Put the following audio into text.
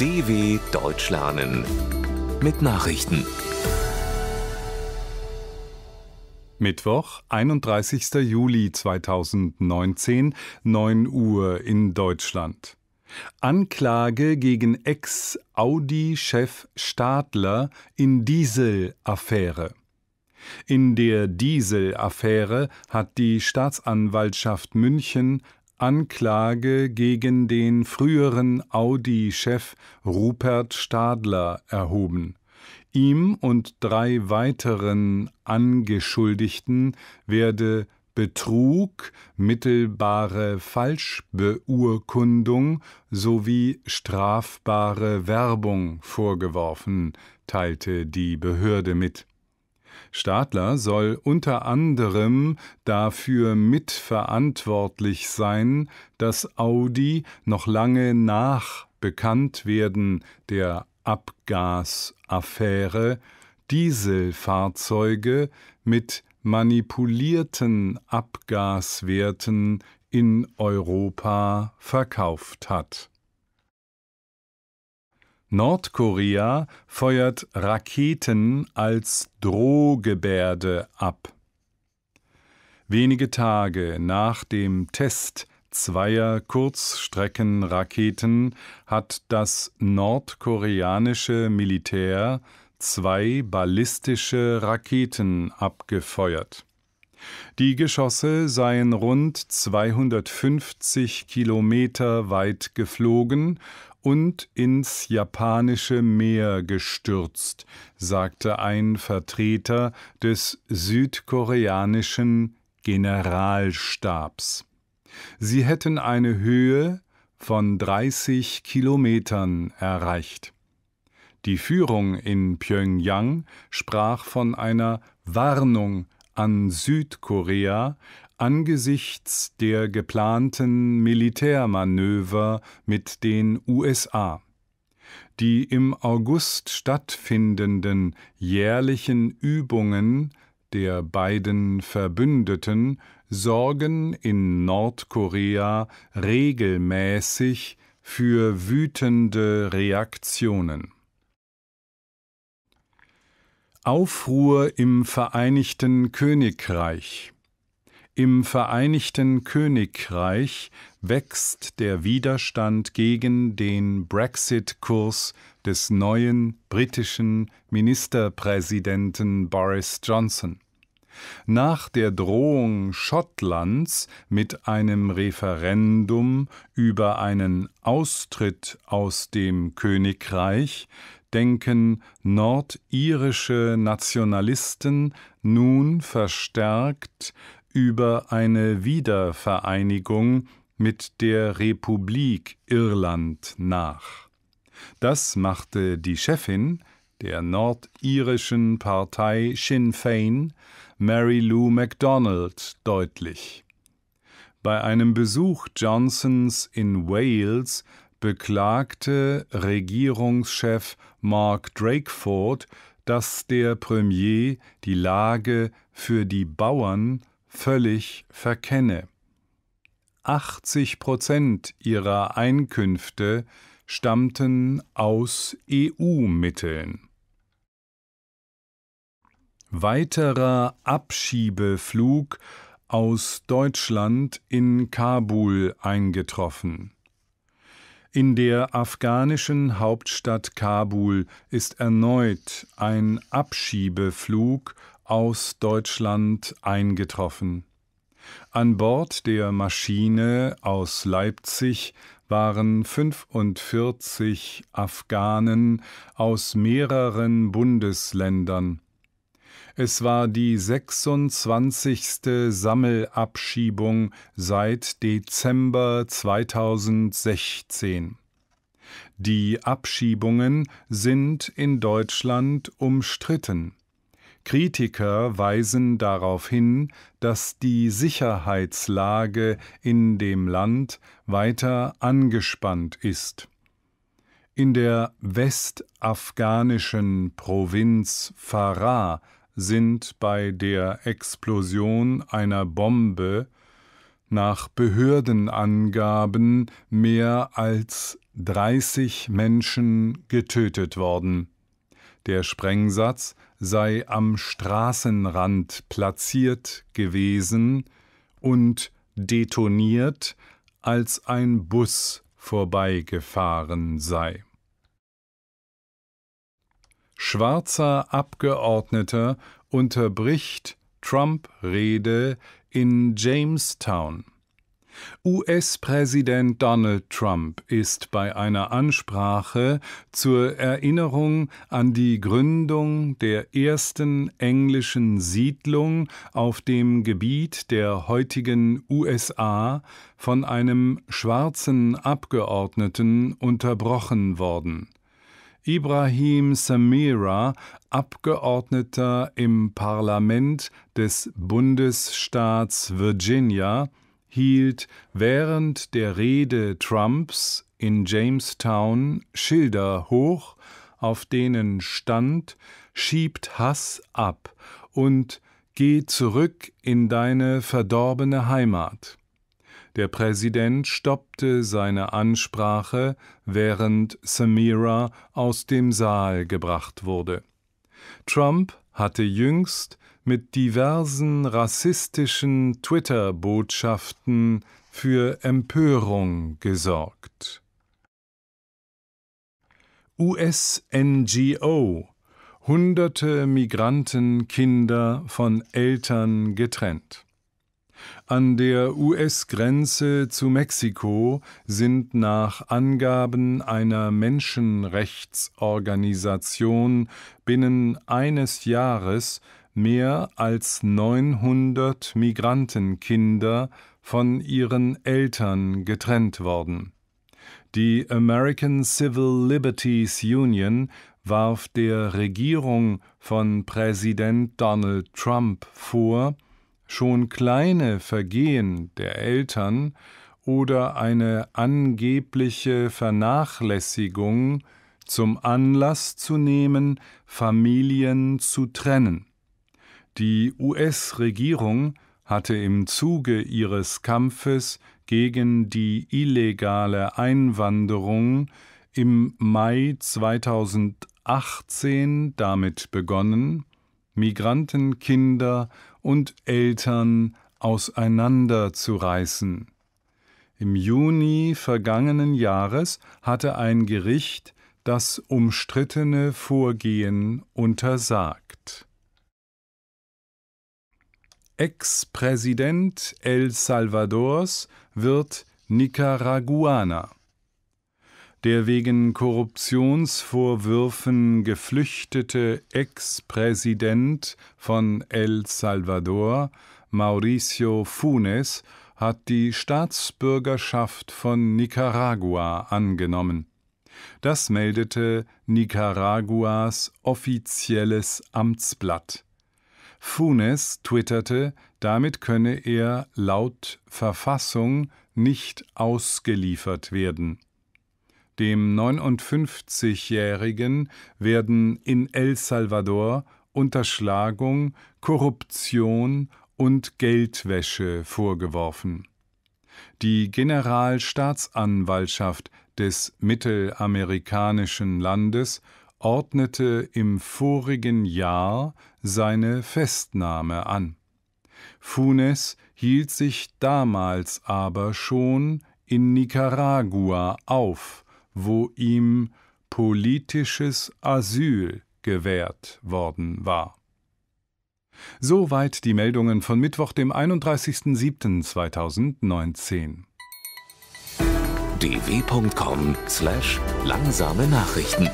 DW Deutsch lernen mit Nachrichten. Mittwoch, 31. Juli 2019, 9 Uhr in Deutschland. Anklage gegen Ex-Audi-Chef Stadler in Diesel-Affäre. In der Diesel-Affäre hat die Staatsanwaltschaft München Anklage gegen den früheren Audi-Chef Rupert Stadler erhoben. Ihm und drei weiteren Angeschuldigten werde Betrug, mittelbare Falschbeurkundung sowie strafbare Werbung vorgeworfen, teilte die Behörde mit. Stadler soll unter anderem dafür mitverantwortlich sein, dass Audi noch lange nach Bekanntwerden der Abgasaffäre Dieselfahrzeuge mit manipulierten Abgaswerten in Europa verkauft hat Nordkorea feuert Raketen als Drohgebärde ab. Wenige Tage nach dem Test zweier Kurzstreckenraketen hat das nordkoreanische Militär zwei ballistische Raketen abgefeuert. Die Geschosse seien rund 250 Kilometer weit geflogen und ins japanische Meer gestürzt, sagte ein Vertreter des südkoreanischen Generalstabs. Sie hätten eine Höhe von 30 Kilometern erreicht. Die Führung in Pyongyang sprach von einer Warnung an Südkorea, angesichts der geplanten Militärmanöver mit den USA. Die im August stattfindenden jährlichen Übungen der beiden Verbündeten sorgen in Nordkorea regelmäßig für wütende Reaktionen. Aufruhr im Vereinigten Königreich im Vereinigten Königreich wächst der Widerstand gegen den Brexit-Kurs des neuen britischen Ministerpräsidenten Boris Johnson. Nach der Drohung Schottlands mit einem Referendum über einen Austritt aus dem Königreich denken nordirische Nationalisten nun verstärkt über eine Wiedervereinigung mit der Republik Irland nach. Das machte die Chefin der nordirischen Partei Sinn Fein, Mary Lou MacDonald, deutlich. Bei einem Besuch Johnsons in Wales beklagte Regierungschef Mark Drakeford, dass der Premier die Lage für die Bauern völlig verkenne. 80 Prozent ihrer Einkünfte stammten aus EU-Mitteln. Weiterer Abschiebeflug aus Deutschland in Kabul eingetroffen. In der afghanischen Hauptstadt Kabul ist erneut ein Abschiebeflug aus Deutschland eingetroffen. An Bord der Maschine aus Leipzig waren 45 Afghanen aus mehreren Bundesländern. Es war die 26. Sammelabschiebung seit Dezember 2016. Die Abschiebungen sind in Deutschland umstritten. Kritiker weisen darauf hin, dass die Sicherheitslage in dem Land weiter angespannt ist. In der westafghanischen Provinz Farah sind bei der Explosion einer Bombe nach Behördenangaben mehr als 30 Menschen getötet worden. Der Sprengsatz sei am Straßenrand platziert gewesen und detoniert, als ein Bus vorbeigefahren sei. Schwarzer Abgeordneter unterbricht Trump Rede in Jamestown. US-Präsident Donald Trump ist bei einer Ansprache zur Erinnerung an die Gründung der ersten englischen Siedlung auf dem Gebiet der heutigen USA von einem schwarzen Abgeordneten unterbrochen worden. Ibrahim Samira, Abgeordneter im Parlament des Bundesstaats Virginia, hielt während der Rede Trumps in Jamestown Schilder hoch, auf denen stand Schiebt Hass ab und Geh zurück in deine verdorbene Heimat. Der Präsident stoppte seine Ansprache, während Samira aus dem Saal gebracht wurde. Trump hatte jüngst mit diversen rassistischen Twitter-Botschaften für Empörung gesorgt. US-NGO Hunderte Migrantenkinder von Eltern getrennt. An der US-Grenze zu Mexiko sind nach Angaben einer Menschenrechtsorganisation binnen eines Jahres mehr als 900 Migrantenkinder von ihren Eltern getrennt worden. Die American Civil Liberties Union warf der Regierung von Präsident Donald Trump vor, schon kleine Vergehen der Eltern oder eine angebliche Vernachlässigung zum Anlass zu nehmen, Familien zu trennen. Die US-Regierung hatte im Zuge ihres Kampfes gegen die illegale Einwanderung im Mai 2018 damit begonnen, Migrantenkinder und Eltern auseinanderzureißen. Im Juni vergangenen Jahres hatte ein Gericht das umstrittene Vorgehen untersagt. Ex-Präsident El Salvadors wird Nicaraguaner. Der wegen Korruptionsvorwürfen geflüchtete Ex-Präsident von El Salvador, Mauricio Funes, hat die Staatsbürgerschaft von Nicaragua angenommen. Das meldete Nicaraguas offizielles Amtsblatt. Funes twitterte, damit könne er laut Verfassung nicht ausgeliefert werden. Dem 59-Jährigen werden in El Salvador Unterschlagung, Korruption und Geldwäsche vorgeworfen. Die Generalstaatsanwaltschaft des mittelamerikanischen Landes ordnete im vorigen Jahr seine Festnahme an. Funes hielt sich damals aber schon in Nicaragua auf, wo ihm politisches Asyl gewährt worden war. Soweit die Meldungen von Mittwoch, dem 31.07.2019. dw.com/langsame Nachrichten